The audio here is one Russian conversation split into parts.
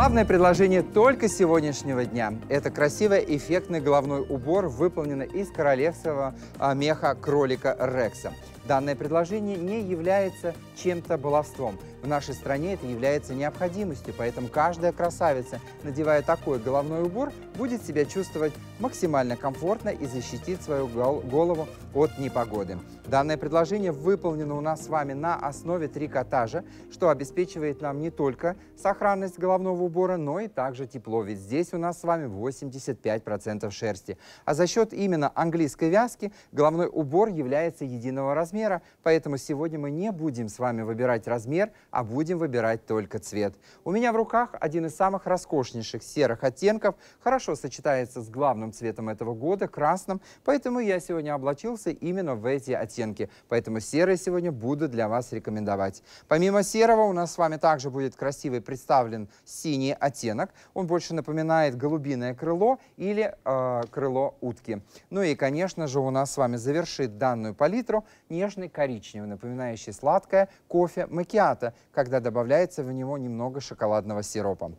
Главное предложение только сегодняшнего дня. Это красивый эффектный головной убор, выполненный из королевского а, меха кролика Рекса. Данное предложение не является чем-то баловством. В нашей стране это является необходимостью, поэтому каждая красавица, надевая такой головной убор, будет себя чувствовать максимально комфортно и защитит свою голову от непогоды. Данное предложение выполнено у нас с вами на основе трикотажа, что обеспечивает нам не только сохранность головного убора, но и также тепло, ведь здесь у нас с вами 85% шерсти. А за счет именно английской вязки головной убор является единого размера, размера, поэтому сегодня мы не будем с вами выбирать размер, а будем выбирать только цвет. У меня в руках один из самых роскошнейших серых оттенков, хорошо сочетается с главным цветом этого года, красным, поэтому я сегодня облачился именно в эти оттенки, поэтому серый сегодня буду для вас рекомендовать. Помимо серого у нас с вами также будет красивый представлен синий оттенок, он больше напоминает голубиное крыло или э, крыло утки. Ну и, конечно же, у нас с вами завершит данную палитру нежный нежный коричневый, напоминающий сладкое кофе макиата, когда добавляется в него немного шоколадного сиропа.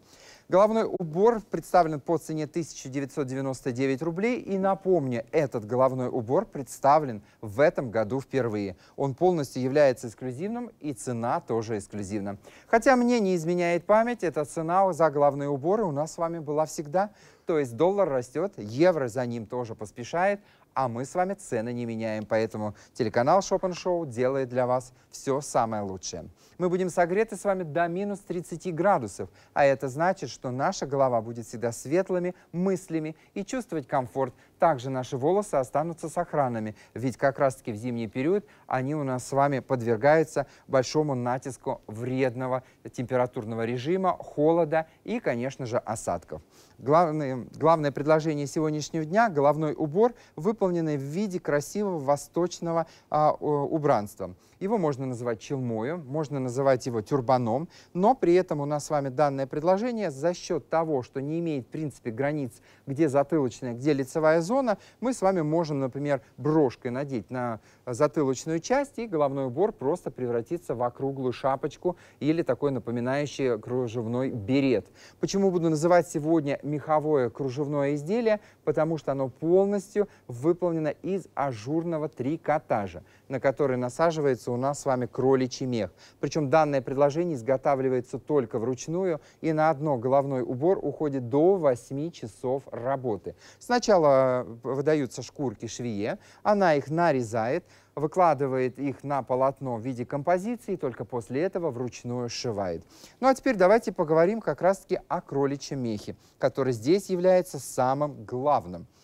Головной убор представлен по цене 1999 рублей. И напомню, этот головной убор представлен в этом году впервые. Он полностью является эксклюзивным, и цена тоже эксклюзивна. Хотя мне не изменяет память, эта цена за головные уборы у нас с вами была всегда. То есть доллар растет, евро за ним тоже поспешает, а мы с вами цены не меняем, поэтому телеканал Шопен Шоу делает для вас все самое лучшее. Мы будем согреты с вами до минус 30 градусов, а это значит, что наша голова будет всегда светлыми мыслями и чувствовать комфорт. Также наши волосы останутся сохранными, ведь как раз-таки в зимний период они у нас с вами подвергаются большому натиску вредного температурного режима, холода и, конечно же, осадков. Главное, главное предложение сегодняшнего дня – головной убор – выполнен выполненное в виде красивого восточного а, убранства. Его можно называть челмою, можно называть его тюрбаном, но при этом у нас с вами данное предложение за счет того, что не имеет в принципе границ, где затылочная, где лицевая зона, мы с вами можем, например, брошкой надеть на затылочную часть, и головной убор просто превратится в округлую шапочку или такой напоминающий кружевной берет. Почему буду называть сегодня меховое кружевное изделие? Потому что оно полностью вы выполнена из ажурного трикотажа, на который насаживается у нас с вами кроличий мех. Причем данное предложение изготавливается только вручную, и на одно головной убор уходит до 8 часов работы. Сначала э, выдаются шкурки швее, она их нарезает, выкладывает их на полотно в виде композиции, и только после этого вручную сшивает. Ну а теперь давайте поговорим как раз-таки о кроличьем мехе, который здесь является самым главным –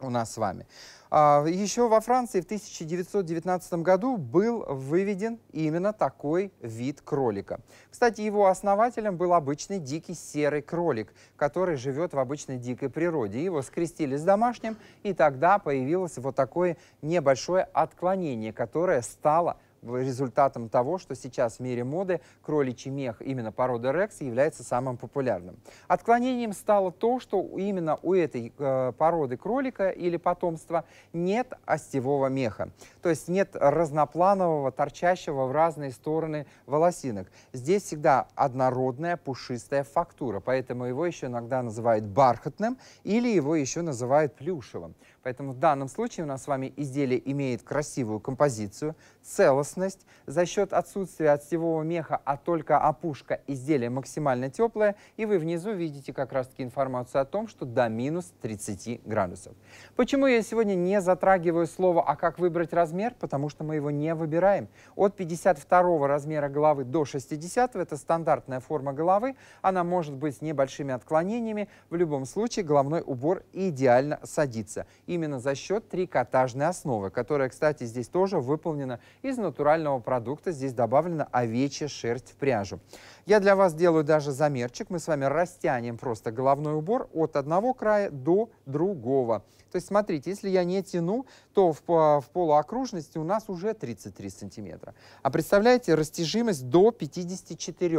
у нас с вами. А, еще во Франции в 1919 году был выведен именно такой вид кролика. Кстати, его основателем был обычный дикий серый кролик, который живет в обычной дикой природе. Его скрестили с домашним, и тогда появилось вот такое небольшое отклонение, которое стало результатом того, что сейчас в мире моды кроличий мех именно породы Рекс является самым популярным. Отклонением стало то, что именно у этой э, породы кролика или потомства нет остевого меха, то есть нет разнопланового, торчащего в разные стороны волосинок. Здесь всегда однородная пушистая фактура, поэтому его еще иногда называют бархатным или его еще называют плюшевым. Поэтому в данном случае у нас с вами изделие имеет красивую композицию, целостность, целостность за счет отсутствия отсевого меха, а только опушка изделие максимально теплая. И вы внизу видите как раз-таки информацию о том, что до минус 30 градусов. Почему я сегодня не затрагиваю слово «а как выбрать размер»? Потому что мы его не выбираем. От 52 размера головы до 60 это стандартная форма головы. Она может быть с небольшими отклонениями. В любом случае головной убор идеально садится. Именно за счет трикотажной основы, которая, кстати, здесь тоже выполнена из натурального натурального продукта здесь добавлена овечья шерсть в пряжу. Я для вас делаю даже замерчик. Мы с вами растянем просто головной убор от одного края до другого. То есть, смотрите, если я не тяну, то в, в полуокружности у нас уже 33 сантиметра. А представляете, растяжимость до 54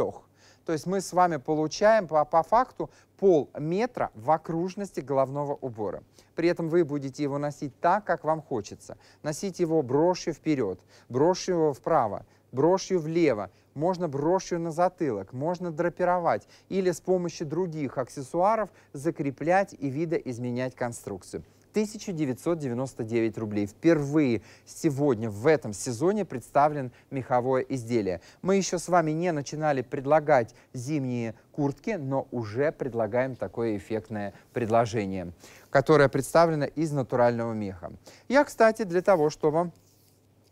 то есть мы с вами получаем по, по факту полметра в окружности головного убора. При этом вы будете его носить так, как вам хочется. Носить его брошью вперед, брошью его вправо, брошью влево, можно брошью на затылок, можно драпировать или с помощью других аксессуаров закреплять и видоизменять конструкцию. 1999 рублей. Впервые сегодня в этом сезоне представлен меховое изделие. Мы еще с вами не начинали предлагать зимние куртки, но уже предлагаем такое эффектное предложение, которое представлено из натурального меха. Я, кстати, для того, чтобы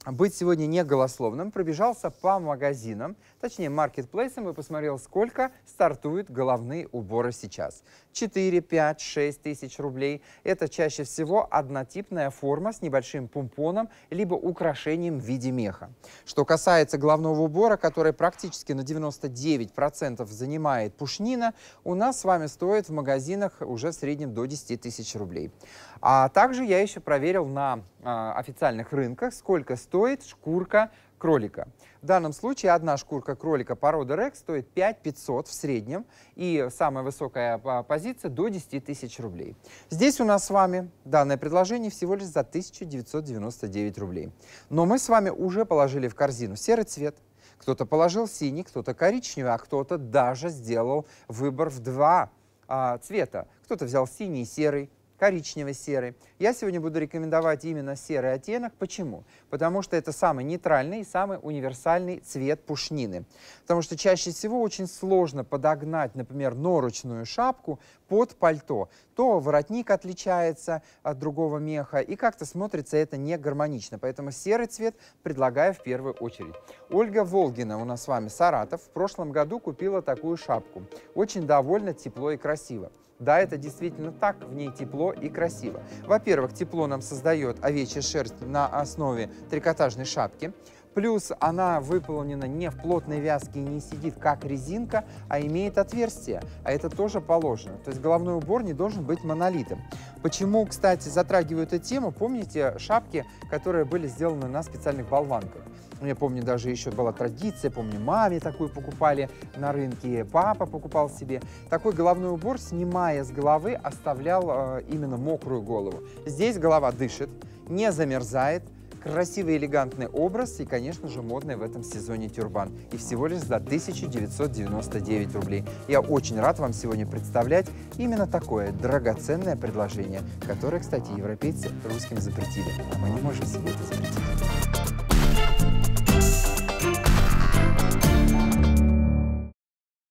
быть сегодня не голословным, пробежался по магазинам, точнее маркетплейсам и посмотрел, сколько стартуют головные уборы сейчас. 4, 5, 6 тысяч рублей. Это чаще всего однотипная форма с небольшим помпоном либо украшением в виде меха. Что касается головного убора, который практически на 99% занимает пушнина, у нас с вами стоит в магазинах уже в среднем до 10 тысяч рублей. А также я еще проверил на э, официальных рынках, сколько стоит шкурка кролика. В данном случае одна шкурка кролика породы рекс стоит 5 500 в среднем, и самая высокая позиция до 10 тысяч рублей. Здесь у нас с вами данное предложение всего лишь за 1999 рублей. Но мы с вами уже положили в корзину серый цвет, кто-то положил синий, кто-то коричневый, а кто-то даже сделал выбор в два а, цвета. Кто-то взял синий и серый, коричнево-серый. Я сегодня буду рекомендовать именно серый оттенок. Почему? Потому что это самый нейтральный и самый универсальный цвет пушнины. Потому что чаще всего очень сложно подогнать, например, норочную шапку под пальто. То воротник отличается от другого меха, и как-то смотрится это не гармонично. Поэтому серый цвет предлагаю в первую очередь. Ольга Волгина у нас с вами Саратов в прошлом году купила такую шапку. Очень довольно тепло и красиво. Да, это действительно так, в ней тепло и красиво. Во-первых, тепло нам создает овечья шерсть на основе трикотажной шапки. Плюс она выполнена не в плотной вязке и не сидит как резинка, а имеет отверстие, а это тоже положено. То есть головной убор не должен быть монолитом. Почему, кстати, затрагиваю эту тему, помните шапки, которые были сделаны на специальных болванках? Я помню, даже еще была традиция, помню, маме такую покупали на рынке, папа покупал себе. Такой головной убор, снимая с головы, оставлял э, именно мокрую голову. Здесь голова дышит, не замерзает, Красивый элегантный образ и, конечно же, модный в этом сезоне тюрбан. И всего лишь за 1999 рублей. Я очень рад вам сегодня представлять именно такое драгоценное предложение, которое, кстати, европейцы русским запретили. А мы не можем себе это запретить.